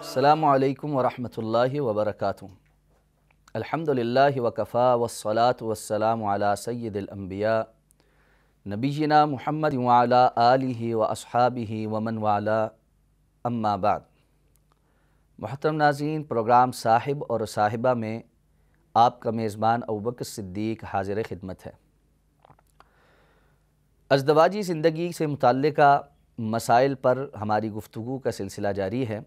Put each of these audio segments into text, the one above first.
अल्लाम वरहमल वबरक अलहमदिल्ला वकफ़ा वसलात वसलाम सैदम्बिया नबीना महमद वाला आलि व असहाबि वमन वाला अम्माबाद महतरम नाजीन प्रोग्राम साहिब और साहिबा में आपका मेज़बान अबक सिद्दीक हाजिर ख़िदमत है अजदवाजी ज़िंदगी से मुतक़ मसाइल पर हमारी गुफ्तु का सिलसिला जारी है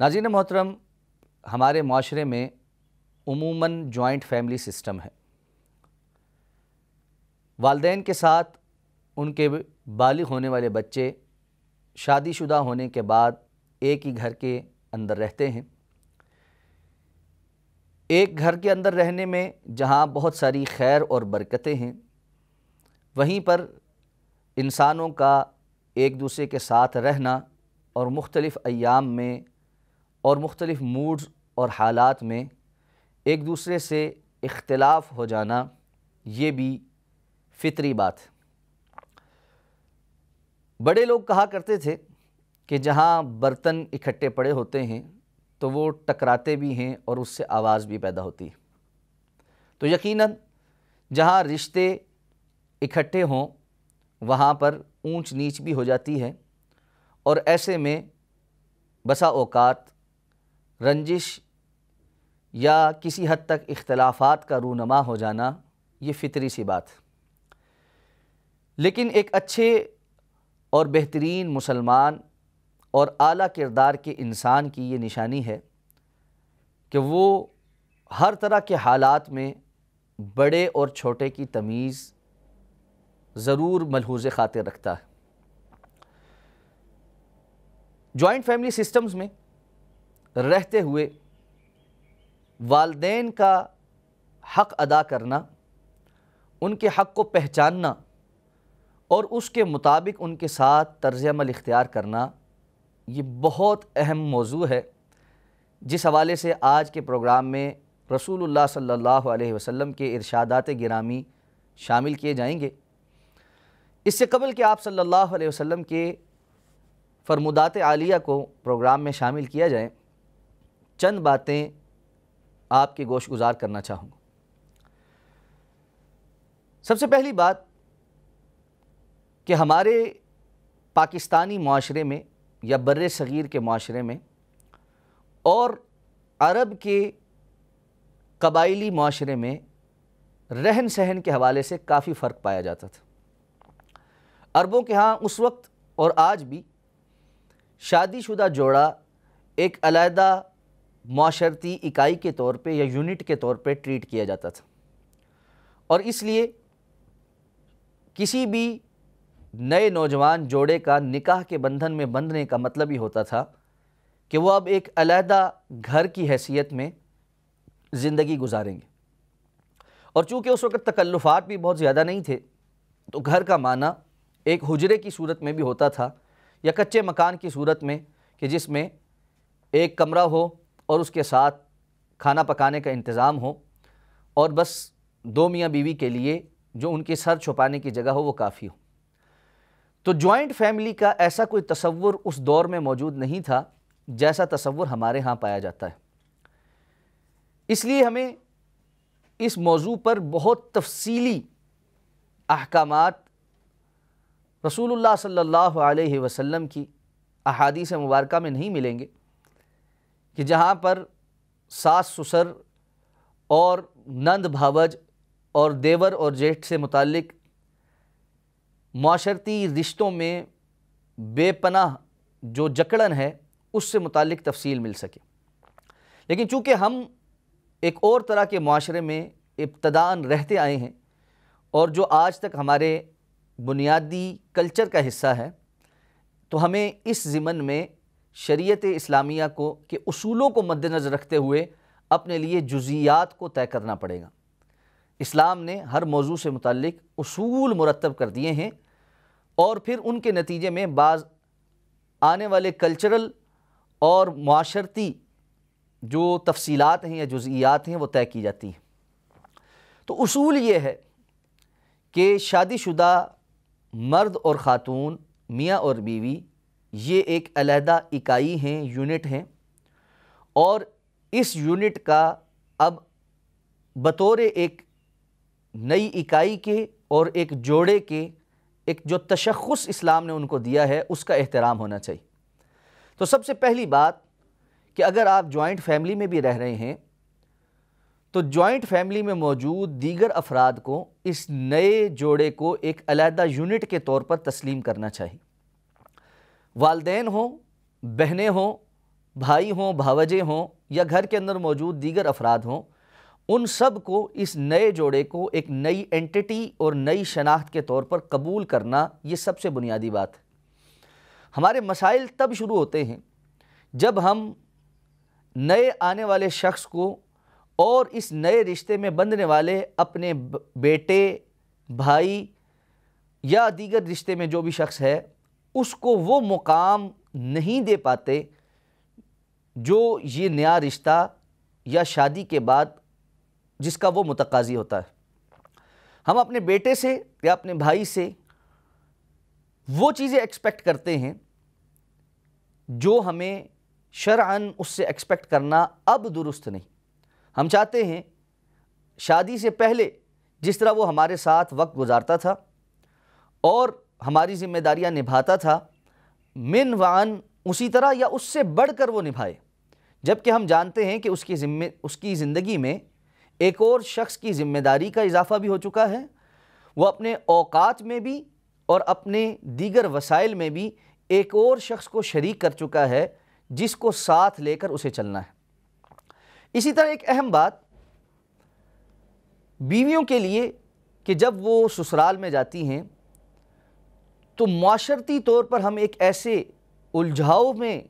नाजीन मोहतरम हमारे माशरे में उमूमन जॉइंट फैमिली सिस्टम है वालदेन के साथ उनके बालिग होने वाले बच्चे शादीशुदा होने के बाद एक ही घर के अंदर रहते हैं एक घर के अंदर रहने में जहाँ बहुत सारी खैर और बरकतें हैं वहीं पर इंसानों का एक दूसरे के साथ रहना और मुख्तलिफ़ अयाम में और मुख्तलिफ़ मूड्स और हालात में एक दूसरे से इख्तलाफ हो जाना ये भी फितरी बात है बड़े लोग कहा करते थे कि जहाँ बर्तन इकट्ठे पड़े होते हैं तो वो टकराते भी हैं और उससे आवाज़ भी पैदा होती है तो यकीनन जहाँ रिश्ते इकट्ठे हों वहाँ पर ऊंच नीच भी हो जाती है और ऐसे में बसा औकात रंजिश या किसी हद तक इख्तलाफात का रूनमा हो जाना ये फितरी सी बात लेकिन एक अच्छे और बेहतरीन मुसलमान और आला किरदार के इंसान की ये निशानी है कि वो हर तरह के हालात में बड़े और छोटे की तमीज़ ज़रूर मलहूज ख़ातिर रखता है जॉइंट फैमिली सिस्टम्स में रहते हुए वालदेन का हक़ अदा करना उनके हक़ को पहचानना और उसके मुताबिक उनके साथ तर्ज़मल इख्तियार करना ये बहुत अहम मौजू है जिस हवाले से आज के प्रोग्राम में रसूल सल्ला वसम के इरशादात ग्रामी शामिल किए जाएंगे इससे कबल कि आप सल्लल्लाहु अलैहि वसल्लम के फ़रमुदात आलिया को प्रोग्राम में शामिल किया जाए चंद बातें आपके गोश गुजार करना चाहूँगा सबसे पहली बात कि हमारे पाकिस्तानी माशरे में या बर सग़ीर के माशरे में और अरब के कबाइली माशरे में रहन सहन के हवाले से काफ़ी फ़र्क पाया जाता था अरबों के यहाँ उस वक्त और आज भी शादीशुदा जोड़ा एक अलहदा माशरती इकाई के तौर पे या यूनिट के तौर पे ट्रीट किया जाता था और इसलिए किसी भी नए नौजवान जोड़े का निकाह के बंधन में बंधने का मतलब ही होता था कि वो अब एक अलहदा घर की हैसियत में ज़िंदगी गुजारेंगे और चूँकि उस वक़्त तकल्लुफ़ात भी बहुत ज़्यादा नहीं थे तो घर का माना एक हजरे की सूरत में भी होता था या कच्चे मकान की सूरत में कि जिसमें एक कमरा हो और उसके साथ खाना पकाने का इंतज़ाम हो और बस दो मियाँ बीवी के लिए जो उनके सर छुपाने की जगह हो वो काफ़ी हो तो जॉइंट फैमिली का ऐसा कोई तस्वुर उस दौर में मौजूद नहीं था जैसा तस्वुर हमारे यहाँ पाया जाता है इसलिए हमें इस मौजू पर बहुत तफसीली अहकाम रसूल सल्ला वसलम की अहादी से मुबारक में नहीं मिलेंगे कि जहाँ पर सास ससुर और नंद भावज और देवर और जेठ से मुतक़ माशरती रिश्तों में बेपनाह जो जकड़न है उससे मुतक़ तफसील मिल सके लेकिन चूँकि हम एक और तरह के माशरे में इब्तदान रहते आए हैं और जो आज तक हमारे बुनियादी कल्चर का हिस्सा है तो हमें इस ज़िमन में शरीयत इस्लामिया को के असूलों को मद्दनज़र रखते हुए अपने लिए जुजियात को तय करना पड़ेगा इस्लाम ने हर मौजू से मुतक असूल मुरतब कर दिए हैं और फिर उनके नतीजे में बाज़ आने वाले कल्चरल और माशरती जो तफसीलात हैं या जुजियात हैं वो तय की जाती हैं तो असूल ये है कि शादीशुदा मर्द और ख़ातून मियाँ और बीवी ये एक अलहदा इकाई हैं यूनिट हैं और इस यूनिट का अब बतौर एक नई इकाई के और एक जोड़े के एक जो तशखस इस्लाम ने उनको दिया है उसका एहतराम होना चाहिए तो सबसे पहली बात कि अगर आप जॉइंट फैमिली में भी रह रहे हैं तो जॉइंट फैमिली में मौजूद दीगर अफराद को इस नए जोड़े को एक अलहदा यूनिट के तौर पर तस्लीम करना चाहिए वालदेन हों बहनें हों भाई हों भावजे हों या घर के अंदर मौजूद दीगर अफराद हों उन सब को इस नए जोड़े को एक नई एंटिटी और नई शनाख्त के तौर पर कबूल करना ये सबसे बुनियादी बात है हमारे मसाइल तब शुरू होते हैं जब हम नए आने वाले शख्स को और इस नए रिश्ते में बंधने वाले अपने बेटे भाई या दीगर रिश्ते में जो भी शख्स है उसको वो मुकाम नहीं दे पाते जो ये नया रिश्ता या शादी के बाद जिसका वो मतकाजी होता है हम अपने बेटे से या अपने भाई से वो चीज़ें एक्सपेक्ट करते हैं जो हमें शरअन उससे एक्सपेक्ट करना अब दुरुस्त नहीं हम चाहते हैं शादी से पहले जिस तरह वो हमारे साथ वक्त गुजारता था और हमारी जिम्मेदारियां निभाता था मिन वान उसी तरह या उससे बढ़कर वो निभाए जबकि हम जानते हैं कि उसकी जिम्मे उसकी ज़िंदगी में एक और शख्स की ज़िम्मेदारी का इजाफा भी हो चुका है वो अपने अवकात में भी और अपने दीगर वसाइल में भी एक और शख्स को शरीक कर चुका है जिसको साथ लेकर उसे चलना है इसी तरह एक अहम बात बीवियों के लिए कि जब वो ससुराल में जाती हैं तो माशरती तौर पर हम एक ऐसे उलझाव में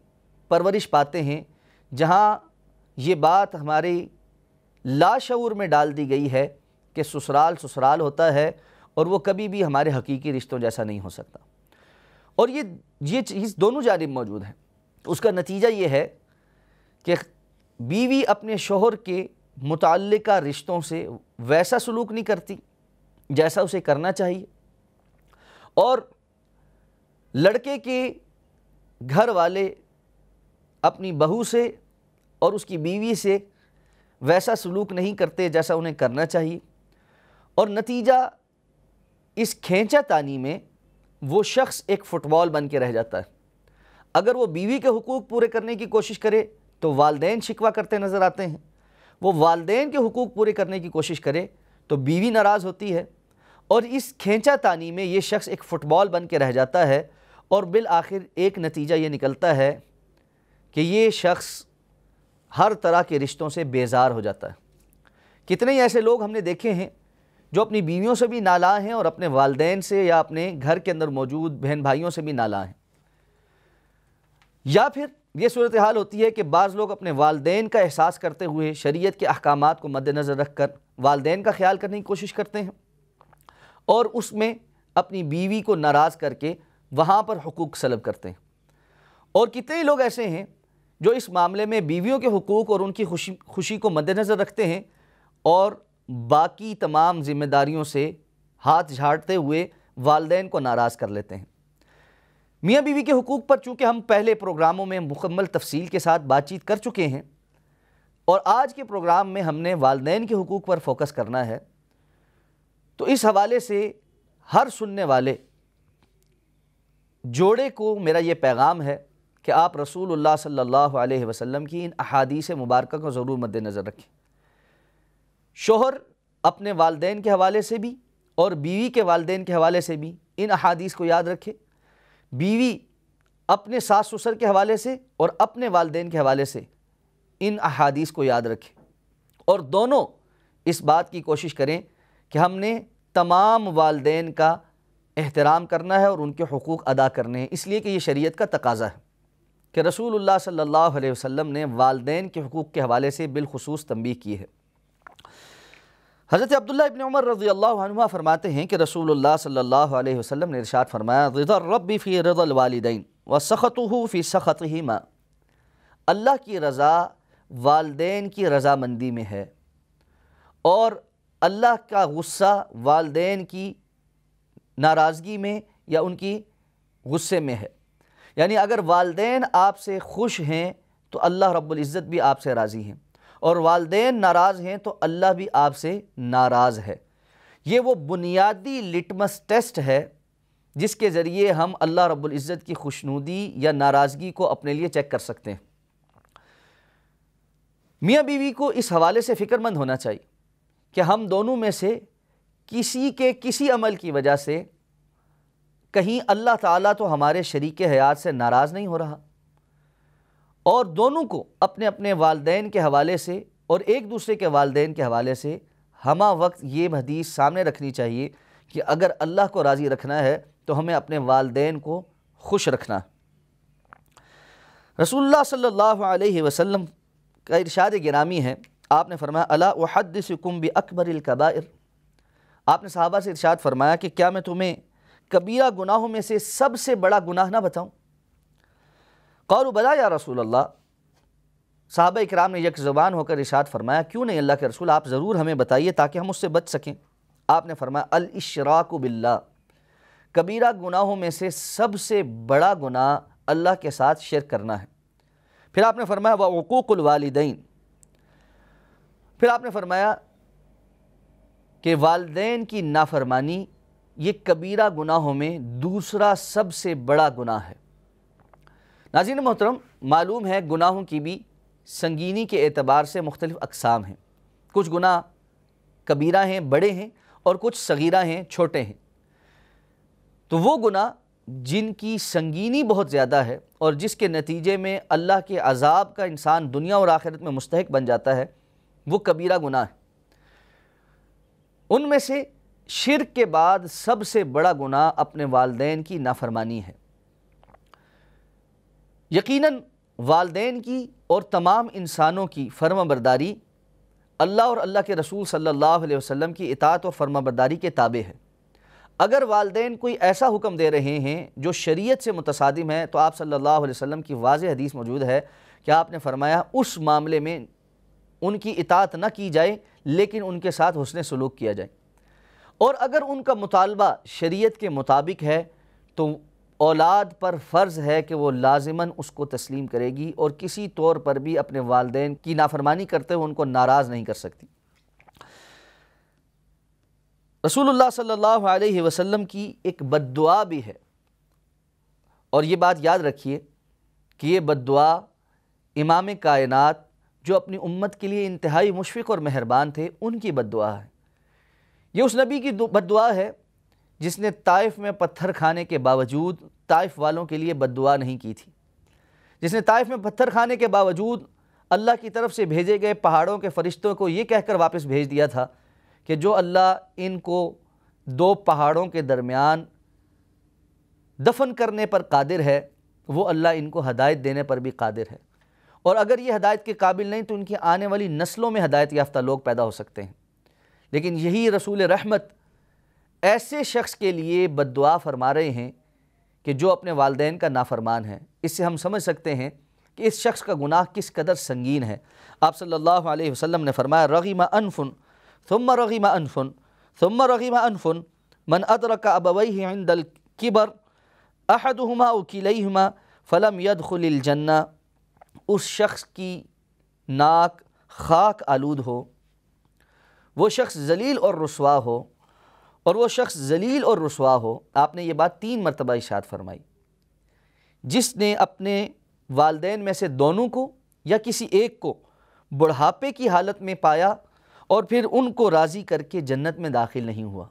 परवरिश पाते हैं जहाँ ये बात हमारी लाशूर में डाल दी गई है कि ससुराल ससुराल होता है और वो कभी भी हमारे हकीकी रिश्तों जैसा नहीं हो सकता और ये ये चीज़ दोनों जानब मौजूद है उसका नतीजा ये है कि बीवी अपने शोहर के मुतल रिश्तों से वैसा सलूक नहीं करती जैसा उसे करना चाहिए और लड़के के घर वाले अपनी बहू से और उसकी बीवी से वैसा सलूक नहीं करते जैसा उन्हें करना चाहिए और नतीजा इस खेचा तानी में वो शख्स एक फ़ुटबॉल बन के रह जाता है अगर वो बीवी के हकूक़ पूरे करने की कोशिश करे तो वालदेन शिकवा करते नज़र आते हैं वो वालदेन के हकूक़ पूरे करने की कोशिश करे तो बीवी नाराज़ होती है और इस खेचा तानी में ये शख्स एक फ़ुटबॉल बन के रह जाता है और बिल आखिर एक नतीजा ये निकलता है कि ये शख्स हर तरह के रिश्तों से बेजार हो जाता है कितने ही ऐसे लोग हमने देखे हैं जो अपनी बीवियों से भी नाला हैं और अपने वालदेन से या अपने घर के अंदर मौजूद बहन भाइयों से भी नाला हैं या फिर ये सूरत हाल होती है कि बाज़ लोग अपने वालदेन का एहसास करते हुए शरीयत के अहकाम को मद्दनज़र रख कर वालदेन का ख्याल करने की कोशिश करते हैं और उसमें अपनी बीवी को नाराज़ करके वहाँ पर हकूक़ सलब करते हैं और कितने लोग ऐसे हैं जो इस मामले में बीवियों के हकूक़ और उनकी खुशी खुशी को मद्दनज़र रखते हैं और बाकी तमाम जिम्मेदारियों से हाथ झाड़ते हुए वालदेन को नाराज़ कर लेते हैं मियाँ बीवी के हकूक़ पर चूँकि हम पहले प्रोग्रामों में मुकम्मल तफसील के साथ बातचीत कर चुके हैं और आज के प्रोग्राम में हमने वालदेन के हकूक़ पर फोकस करना है तो इस हवाले से हर सुनने वाले जोड़े को मेरा ये पैगाम है कि आप रसूल सल्लल्लाहु अलैहि वसल्लम की इन अहादीस मुबारक को ज़रूर मद्दनज़र रखें शोहर अपने वालदेन के हवाले से भी और बीवी के वालदेन के हवाले से भी इन अहादीस को याद रखें बीवी अपने सास ससुर के हवाले से और अपने वालदेन के हवाले से इन अहादीस को याद रखें और दोनों इस बात की कोशिश करें कि हमने तमाम वालदेन का एहतराम करना है और उनके हकूक़ अदा करने हैं इसलिए कि ये शरीयत का तकाजा है कि रसूल सल्ला वसम ने वालदेन के हकूक़ के हवाले से बिलखसूस तंबी की है हज़रत अब्दुल्ला इबन उमर रज़ी अल्लाह फरमाते हैं कि रसूल सल्ला वसम ने इरशाद फरमाया रज़ा रबी फ़ी रज़ल व सख़त फ़ी सख़त ही माँ अल्लाह की रज़ा वालदेन की रज़ामंदी में है और अल्लाह का गुस्सा वालदेन की नाराज़गी में या उनकी गुस्से में है यानी अगर वालदेन आपसे खुश हैं तो अल्लाह रब्ज़त भी आपसे राज़ी हैं और वालदेन नाराज़ हैं तो अल्लाह भी आपसे नाराज़ है ये वो बुनियादी लिटमस टेस्ट है जिसके ज़रिए हम अल्लाह रब्ज़त की खुशनुदी या नाराज़गी को अपने लिए चेक कर सकते हैं मियाँ बीवी को इस हवाले से फ़िक्रमंद होना चाहिए कि हम दोनों में से किसी के किसी अमल की वजह से कहीं अल्लाह ताला तो हमारे शरीक हयात से नाराज़ नहीं हो रहा और दोनों को अपने अपने वालदेन के हवाले से और एक दूसरे के वालदेन के हवाले से हमा वक्त ये हदीस सामने रखनी चाहिए कि अगर अल्लाह को राज़ी रखना है तो हमें अपने वालदे को खुश रखना रसूल सल्लल्लाहु अलैहि वसल्लम का इरशाद गिरामी है आपने फरमाया अला वहदसकुम बि अकबर कबायर आपने साहबा से इर्शाद फरमाया कि क्या मैं तुम्हें कबीरा गुनाहों में से सबसे बड़ा गुनाह ना बताऊँ कौर बदा या रसूल अल्लाह साहब इकराम ने यक ज़बान होकर इर्शाद फरमाया क्यों नहीं अल्लाह के रसूल आप ज़रूर हमें बताइए ताकि हम उससे बच सकें आपने फरमाया अल इशराक बिल्ला कबीरा गुनाहों में से सबसे बड़ा गुनाह अल्लाह के साथ शेयर करना है फिर आपने फरमाया वकूक़ुलवालदेन फिर आपने फरमाया कि वालदे की नाफरमानी ये कबीरा गुनाहों में दूसरा सबसे बड़ा गुनाह है नाजिन मोहतरम मालूम है गुनाहों की भी संगीनी के अतबार से मुख्तलिफ़ अकसाम हैं कुछ गुनाह कबीरा हैं बड़े हैं और कुछ सगीरा हैं छोटे हैं तो वो गुनाह जिनकी संगीनी बहुत ज़्यादा है और जिसके नतीजे में अल्लाह के अजाब का इंसान दुनिया और आखिरत में मुस्तक बन जाता है वो कबीरा गुनाह है उनमें से शिर के बाद सबसे बड़ा गुनाह अपने वालदेन की नाफरमानी है यकीनन वालदेन की और तमाम इंसानों की फर्माबरदारी अल्लाह और अल्लाह के रसूल सल्लल्लाहु अलैहि वसल्लम की इतात और फर्माबरदारी के ताबे है अगर वालदेन कोई ऐसा हुक्म दे रहे हैं जो शरीयत से मुतसादिम है तो आप सल्लल्लाहु अलैहि वसल्लम की वाज हदीस मौजूद है कि आपने फरमाया उस मामले में उनकी इतात न की जाए लेकिन उनके साथ हसन सलूक किया जाए और अगर उनका मुतालबा शरीयत के मुताबिक है तो औलाद पर फ़र्ज़ है कि वो लाजमन उसको तस्लीम करेगी और किसी तौर पर भी अपने वालदे की नाफरमानी करते हुए उनको नाराज़ नहीं कर सकती रसूलुल्लाह सल्लल्लाहु अलैहि वसल्लम की एक बददुआ भी है और ये बात याद रखिए कि ये बददुआ इमाम कायनात जो अपनी उम्मत के लिए इंतहाई मुशफ़ और मेहरबान थे उनकी बद है ये उस नबी की बद है जिसने ताइफ में पत्थर खाने के बावजूद ताइफ वालों के लिए बद नहीं की थी जिसने ताइफ में पत्थर खाने के बावजूद अल्लाह की तरफ से भेजे गए पहाड़ों के फरिश्तों को ये कहकर वापस भेज दिया था कि जो अल्लाह इनको दो पहाड़ों के दरमियान दफन करने पर कादिर है वो अल्लाह इनको हदायत देने पर भी कादिर है और अगर ये हदायत के काबिल नहीं तो उनकी आने वाली नस्लों में हदायत याफ्ता लोग पैदा हो सकते हैं लेकिन यही रसूल रहमत ऐसे शख्स के लिए बददुआ फरमा रहे हैं कि जो अपने वालदेन का नाफरमान है इससे हम समझ सकते हैं कि इस शख्स का गुनाह किस कदर संगीन है आप सल्लल्लाहु अलैहि वसल्लम ने फरमाया रगीमा अनफुन थुम रगीमा अनफुन थुम रगीमा अनफुन मन अदरक अबवई दल किबर अहदहुमा उकीलहुमा फ़लम यदखुल जन्ना उस शख्स की नाक खाक आलूद हो वो शख्स जलील और रसवा हो और वो शख्स जलील और रसवा हो आपने ये बात तीन मरतबा इशात फरमाई जिसने अपने वालदेन में से दोनों को या किसी एक को बुढ़ापे की हालत में पाया और फिर उनको राज़ी करके जन्नत में दाखिल नहीं हुआ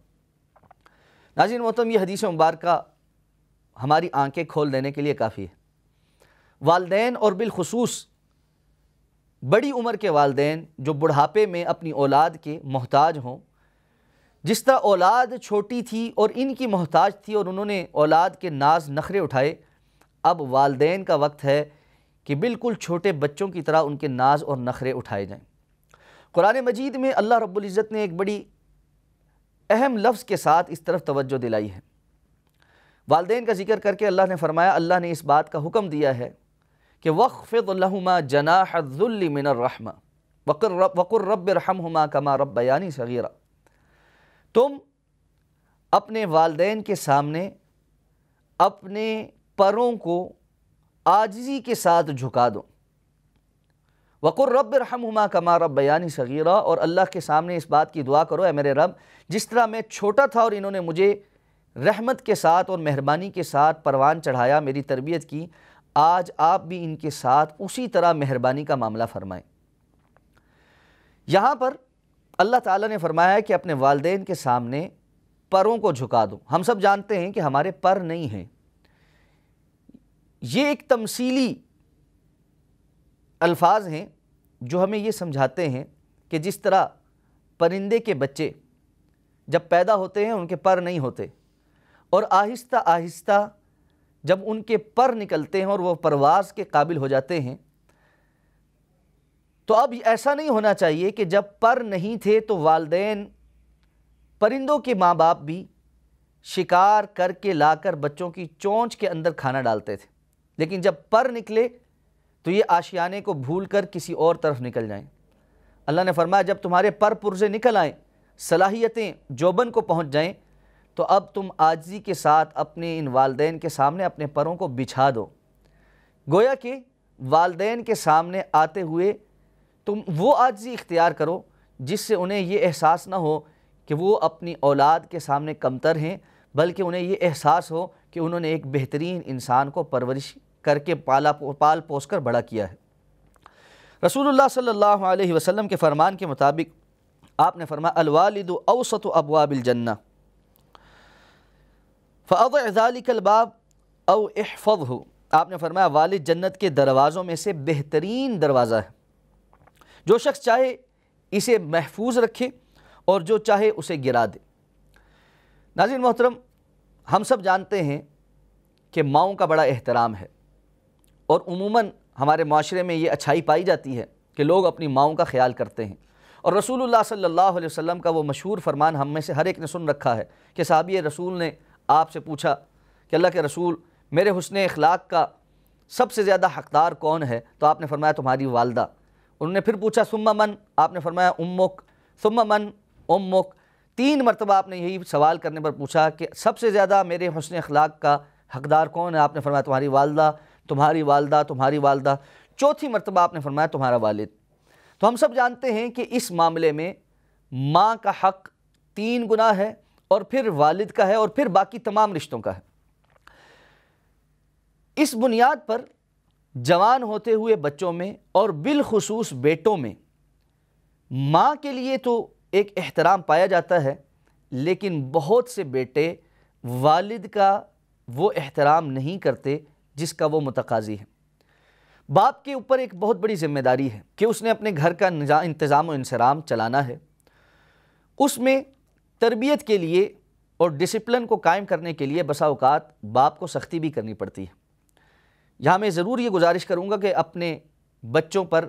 नाजिन मोहतम यह हदीस मुबारक हमारी आंखें खोल देने के लिए काफ़ी है वालदेन और बिलखसूस बड़ी उम्र के वालदेन जो बुढ़ापे में अपनी औलाद के मोहताज हों जिस तरह औलाद छोटी थी और इनकी मोहताज थी और उन्होंने औलाद के नाज नखरे उठाए अब वालदेन का वक्त है कि बिल्कुल छोटे बच्चों की तरह उनके नाज और नखरे उठाए जाएं कुरान मजीद में अल्लाह रब्ज़त ने एक बड़ी अहम लफ्ज़ के साथ इस तरफ तवज्जो दिलाई है वालदे का जिक्र करके अल्लाह ने फ़रमाया अल्लाह ने इस बात का हुक्म दिया है कि वक़फ़िलहुमा जनाहजुल्ली मिनर्रहमा वक़ुर रब वक़ुर कमा रब बयानी सगीरा तुम अपने वालदेन के सामने अपने परों को आजजी के साथ झुका दो वक़ुर रब रहम कमा रब बयानी सगीरा और अल्लाह के सामने इस बात की दुआ करो ए मेरे रब जिस तरह मैं छोटा था और इन्होंने मुझे रहमत के साथ और मेहरबानी के साथ परवान चढ़ाया मेरी तरबियत की आज आप भी इनके साथ उसी तरह मेहरबानी का मामला फरमाएं यहाँ पर अल्लाह ताला ने फरमाया है कि अपने वालदेन के सामने परों को झुका दो हम सब जानते हैं कि हमारे पर नहीं हैं ये एक तमसीली अल्फाज हैं जो हमें ये समझाते हैं कि जिस तरह परिंदे के बच्चे जब पैदा होते हैं उनके पर नहीं होते और आहिस्ता आहिस्ता जब उनके पर निकलते हैं और वह परवास के काबिल हो जाते हैं तो अब ऐसा नहीं होना चाहिए कि जब पर नहीं थे तो वालदेन परिंदों के माँ बाप भी शिकार करके लाकर बच्चों की चोंच के अंदर खाना डालते थे लेकिन जब पर निकले तो ये आशियाने को भूल कर किसी और तरफ निकल जाएं अल्लाह ने फरमाया जब तुम्हारे पर पुरजे निकल आएँ सलाहियतें जोबन को पहुँच जाएँ तो अब तुम आजी के साथ अपने इन वालदे के सामने अपने परों को बिछा दो गोया कि वालदे के सामने आते हुए तुम वो आजी इख्तियार करो जिससे उन्हें ये एहसास ना हो कि वो अपनी औलाद के सामने कमतर हैं बल्कि उन्हें ये एहसास हो कि उन्होंने एक बेहतरीन इंसान को परवरिश करके पाला पाल पोस कर बड़ा किया है रसूल सल्ला वसम के फरमान के मुताबिक आपने फरमा अलवालिद अवसत अबवाबिल जन्ना फ़ालिकलबाब अव अहफ़ हो आपने फरमाया वालिद जन्नत के दरवाज़ों में से बेहतरीन दरवाज़ा है जो शख्स चाहे इसे महफूज रखे और जो चाहे उसे गिरा दे नाजिन मोहतरम हम सब जानते हैं कि माओं का बड़ा एहतराम है और उमूा हमारे माशरे में ये अच्छाई पाई जाती है कि लोग अपनी माओं का ख्याल करते हैं और रसूल सल्ला वसम का वो मशहूर फरमान हम में से हर एक ने सुन रखा है कि साहबी रसूल ने आपसे पूछा कि अल्लाह के रसूल मेरे हसन अखलाक का सबसे ज़्यादा हकदार कौन है तो आपने फरमाया तुम्हारी वालदा उन्होंने फिर पूछा सुम्मा मन आपने फरमाया उम्मुक सुम्मा मन उम्मुक तीन मरतबा आपने यही सवाल करने पर पूछा कि सबसे ज़्यादा मेरे हसन अखलाक का हकदार कौन है आपने फरमाया तुम्हारी वालदा तुम्हारी वालदा तुम्हारी वालदा चौथी मरतबा आपने फरमाया तुम्हारा वालद तो हम सब जानते हैं कि इस मामले में माँ का हक तीन गुना है और फिर वालिद का है और फिर बाकी तमाम रिश्तों का है इस बुनियाद पर जवान होते हुए बच्चों में और बिलखसूस बेटों में माँ के लिए तो एक एहतराम पाया जाता है लेकिन बहुत से बेटे वालिद का वो एहतराम नहीं करते जिसका वो मुतकाजी है बाप के ऊपर एक बहुत बड़ी जिम्मेदारी है कि उसने अपने घर का इंतज़ाम और इंसराम चलाना है उसमें तरबियत के लिए और डिसिप्लिन को कायम करने के लिए बसा अवकात बाप को सख्ती भी करनी पड़ती है यहाँ मैं ज़रूर ये गुजारिश करूँगा कि अपने बच्चों पर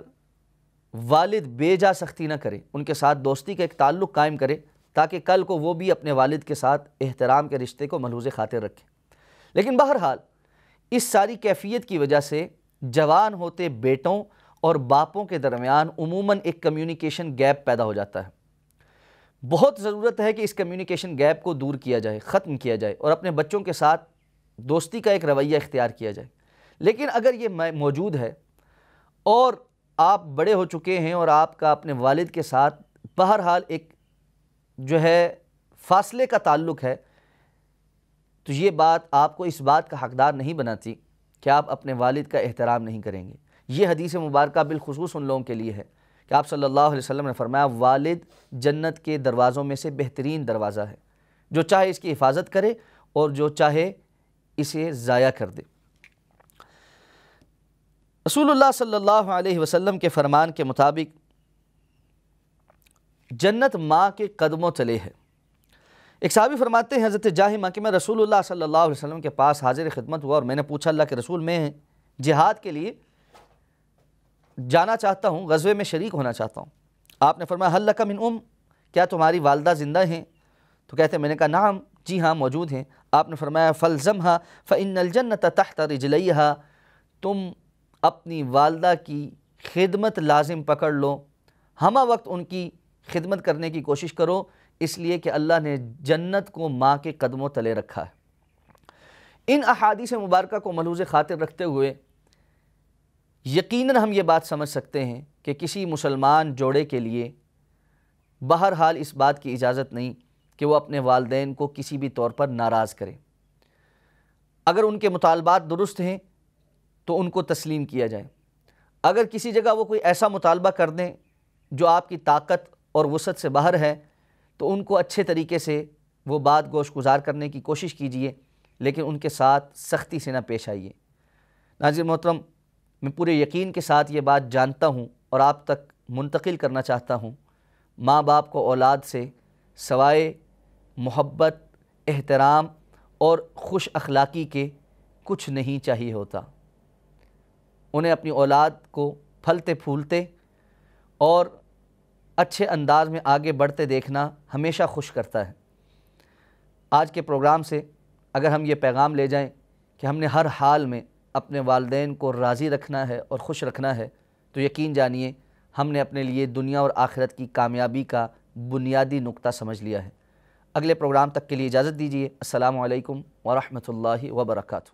वालिद बेजा सख्ती ना करें उनके साथ दोस्ती का एक ताल्लुक़ कायम करें ताकि कल को वो भी अपने वालिद के साथ एहतराम के रिश्ते को मलहूज़ खातिर रखें लेकिन बहरहाल इस सारी कैफियत की वजह से जवान होते बेटों और बापों के दरमियान उमूमन एक कम्युनिकेशन गैप पैदा हो जाता है बहुत ज़रूरत है कि इस कम्युनिकेशन गैप को दूर किया जाए ख़त्म किया जाए और अपने बच्चों के साथ दोस्ती का एक रवैया इख्तियार किया जाए लेकिन अगर ये मौजूद है और आप बड़े हो चुके हैं और आपका अपने वालिद के साथ बहरहाल एक जो है फासले का ताल्लुक है तो ये बात आपको इस बात का हकदार नहीं बनाती कि आप अपने वालिद का एहतराम नहीं करेंगे ये हदीस मुबारक बिलखसूस उन लोगों के लिए है कि आप सल्लल्लाहु अलैहि वसल्लम ने फरमाया वालिद जन्नत के दरवाज़ों में से बेहतरीन दरवाज़ा है जो चाहे इसकी हिफाजत करे और जो चाहे इसे ज़ाया कर दे रसूलुल्लाह सल्लल्लाहु अलैहि वसल्लम के फरमान के मुताबिक जन्नत माँ के कदमों तले है एक साहबी फरमाते हैं हज़रत माँ कि मैं रसूलुल्लाह सल्लल्लाहु अलैहि वसल्लम के पास हाजिर खिदमत हुआ और मैंने पूछा अल्लाह के रसूल मैं जिहाद के लिए जाना चाहता हूँ गजबे में शरीक होना चाहता हूँ आपने फरमाया हल का मिन उम क्या तुम्हारी वालदा ज़िंदा हैं तो कहते मैंने कहा नाम जी हाँ मौजूद हैं आपने फरमाया फ़लज़म हा फ़िन जन्नत तहत रजलहा तुम अपनी वालदा की खिदमत लाजिम पकड़ लो हम वक्त उनकी खिदमत करने की कोशिश करो इसलिए कि अल्लाह ने जन्नत को माँ के कदमों तले रखा है इन अहादी से मुबारक को मलूज़ ख़ातिर रखते हुए यकीनन हम ये बात समझ सकते हैं कि किसी मुसलमान जोड़े के लिए बहरहाल इस बात की इजाज़त नहीं कि वह अपने वालदे को किसी भी तौर पर नाराज़ करें अगर उनके मुतालबात दुरुस्त हैं तो उनको तस्लीम किया जाए अगर किसी जगह वो कोई ऐसा मुतालबा कर दें जो आपकी ताकत और वसत से बाहर है तो उनको अच्छे तरीके से वो बात गोश गुजार करने की कोशिश कीजिए लेकिन उनके साथ सख्ती से ना पेश आइए नाजिर मोहतरम मैं पूरे यकीन के साथ ये बात जानता हूँ और आप तक मुंतकिल करना चाहता हूँ माँ बाप को औलाद से सवाए मोहब्बत एहतराम और खुश अखलाक़ी के कुछ नहीं चाहिए होता उन्हें अपनी औलाद को फलते फूलते और अच्छे अंदाज में आगे बढ़ते देखना हमेशा खुश करता है आज के प्रोग्राम से अगर हम ये पैगाम ले जाएं कि हमने हर हाल में अपने वालदे को राज़ी रखना है और खुश रखना है तो यकीन जानिए हमने अपने लिए दुनिया और आखिरत की कामयाबी का बुनियादी नुकता समझ लिया है अगले प्रोग्राम तक के लिए इजाज़त दीजिए असल वरहमल वर्का